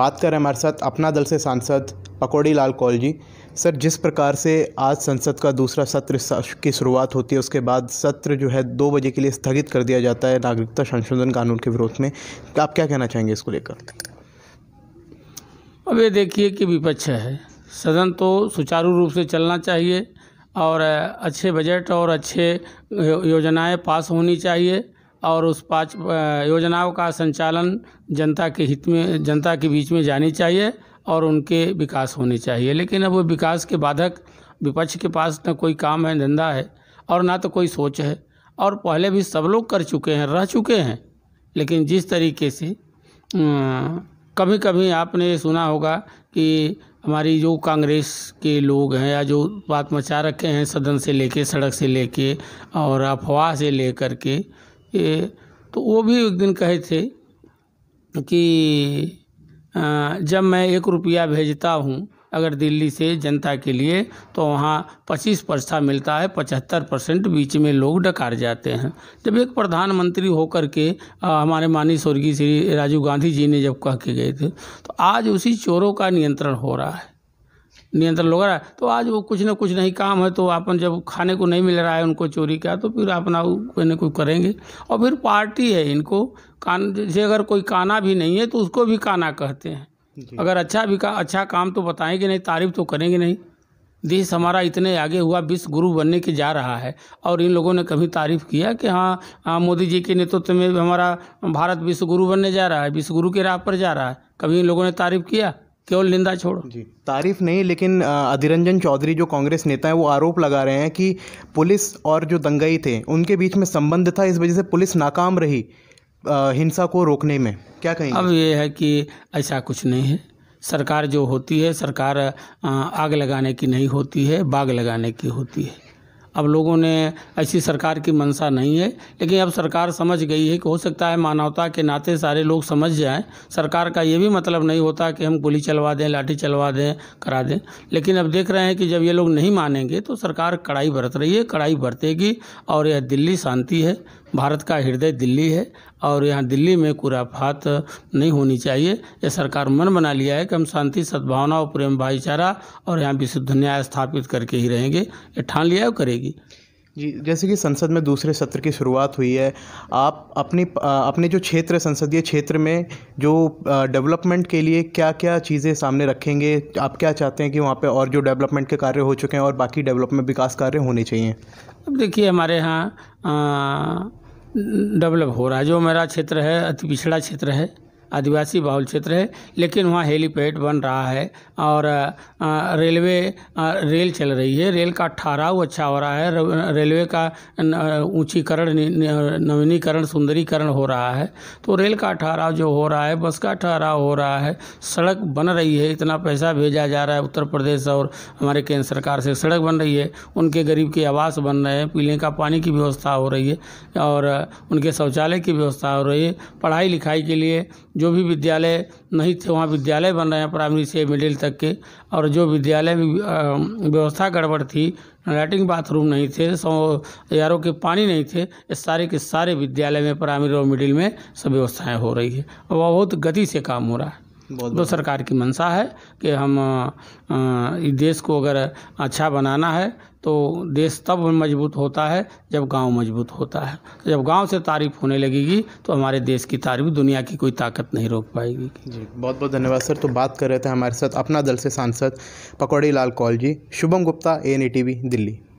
बात करें हमारे साथ अपना दल से सांसद पकौड़ी लाल कौल जी सर जिस प्रकार से आज संसद का दूसरा सत्र की शुरुआत होती है उसके बाद सत्र जो है दो बजे के लिए स्थगित कर दिया जाता है नागरिकता संशोधन कानून के विरोध में तो आप क्या कहना चाहेंगे इसको लेकर अब ये देखिए कि विपक्ष है सदन तो सुचारू रूप से चलना चाहिए और अच्छे बजट और अच्छे योजनाएं पास होनी चाहिए और उस पाँच योजनाओं का संचालन जनता के हित में जनता के बीच में जानी चाहिए और उनके विकास होने चाहिए लेकिन अब वो विकास के बाधक विपक्ष के पास न कोई काम है धंधा है और ना तो कोई सोच है और पहले भी सब लोग कर चुके हैं रह चुके हैं लेकिन जिस तरीके से कभी कभी आपने सुना होगा कि हमारी जो कांग्रेस के लोग हैं या जो बात मचा रखे हैं सदन से लेके सड़क से लेके और अफवाह से लेकर के ये तो वो भी एक दिन कहे थे कि जब मैं एक रुपया भेजता हूँ अगर दिल्ली से जनता के लिए तो वहाँ पच्चीस पैसा मिलता है पचहत्तर परसेंट बीच में लोग डकार जाते हैं जब एक प्रधानमंत्री होकर के आ, हमारे माननीय स्वर्गीय श्री राजीव गांधी जी ने जब कह के गए थे तो आज उसी चोरों का नियंत्रण हो रहा है नियंत्रण लोग रहा तो आज वो कुछ ना कुछ नहीं काम है तो अपन जब खाने को नहीं मिल रहा है उनको चोरी का तो फिर अपना कोई ना कोई करेंगे और फिर पार्टी है इनको कान जैसे अगर कोई काना भी नहीं है तो उसको भी काना कहते हैं अगर अच्छा भी का अच्छा काम तो बताएंगे नहीं तारीफ तो करेंगे नहीं देश हमारा इतने आगे हुआ विश्व गुरु बनने के जा रहा है और इन लोगों ने कभी तारीफ किया कि हाँ, हाँ मोदी जी के नेतृत्व में हमारा भारत विश्व गुरु बनने जा रहा है विश्व गुरु के राह पर जा रहा है कभी इन लोगों ने तारीफ किया केवल निंदा छोड़ो जी तारीफ नहीं लेकिन अधिरंजन चौधरी जो कांग्रेस नेता है वो आरोप लगा रहे हैं कि पुलिस और जो दंगई थे उनके बीच में संबंध था इस वजह से पुलिस नाकाम रही आ, हिंसा को रोकने में क्या कहेंगे अब ये है कि ऐसा कुछ नहीं है सरकार जो होती है सरकार आग लगाने की नहीं होती है बाग लगाने की होती है अब लोगों ने ऐसी सरकार की मंशा नहीं है लेकिन अब सरकार समझ गई है कि हो सकता है मानवता के नाते सारे लोग समझ जाएं सरकार का ये भी मतलब नहीं होता कि हम गोली चलवा दें लाठी चलवा दें करा दें लेकिन अब देख रहे हैं कि जब ये लोग नहीं मानेंगे तो सरकार कड़ाई बरत रही है कड़ाई बरतेगी और यह दिल्ली शांति है भारत का हृदय दिल्ली है और यहाँ दिल्ली में कुराफात नहीं होनी चाहिए ये सरकार मन बना लिया है कि हम शांति सद्भावना और प्रेम भाईचारा और यहाँ विशुद्ध न्याय स्थापित करके ही रहेंगे ये ठान लिया और करेगी मिलेगी जी जैसे कि संसद में दूसरे सत्र की शुरुआत हुई है आप अपनी अपने जो क्षेत्र संसदीय क्षेत्र में जो डेवलपमेंट के लिए क्या क्या चीज़ें सामने रखेंगे आप क्या चाहते हैं कि वहाँ पे और जो डेवलपमेंट के कार्य हो चुके हैं और बाकी डेवलपमेंट विकास कार्य होने चाहिए अब देखिए हमारे यहाँ डेवलप हो रहा है जो मेरा क्षेत्र है अति पिछड़ा क्षेत्र है आदिवासी बाहुल क्षेत्र है लेकिन वहाँ हेलीपैड बन रहा है और रेलवे रेल चल रही है रेल का ठहराव अच्छा हो रहा है रेलवे का ऊँचीकरण नवीनीकरण सुंदरीकरण हो रहा है तो रेल का ठहराव जो हो रहा है बस का ठहराव हो रहा है सड़क बन रही है इतना पैसा भेजा जा रहा है उत्तर प्रदेश और हमारे केंद्र सरकार से सड़क बन रही है उनके गरीब के आवास बन रहे हैं पीने का पानी की व्यवस्था हो रही है और उनके शौचालय की व्यवस्था हो रही है पढ़ाई लिखाई के लिए जो भी विद्यालय नहीं थे वहाँ विद्यालय बन रहे हैं प्राइमरी से मिडिल तक के और जो विद्यालय में व्यवस्था गड़बड़ थी लैट्रिन बाथरूम नहीं थे सौ यारों के पानी नहीं थे इस सारे के सारे विद्यालय में प्राइमरी और मिडिल में सब व्यवस्थाएँ हो रही है और बहुत गति से काम हो रहा है बहुत तो सरकार की मंशा है कि हम इस देश को अगर अच्छा बनाना है तो देश तब मजबूत होता है जब गांव मजबूत होता है जब गांव से तारीफ होने लगेगी तो हमारे देश की तारीफ दुनिया की कोई ताकत नहीं रोक पाएगी जी बहुत बहुत धन्यवाद सर तो बात कर रहे थे हमारे साथ अपना दल से सांसद पकौड़ी लाल कौल जी शुभम गुप्ता ए e दिल्ली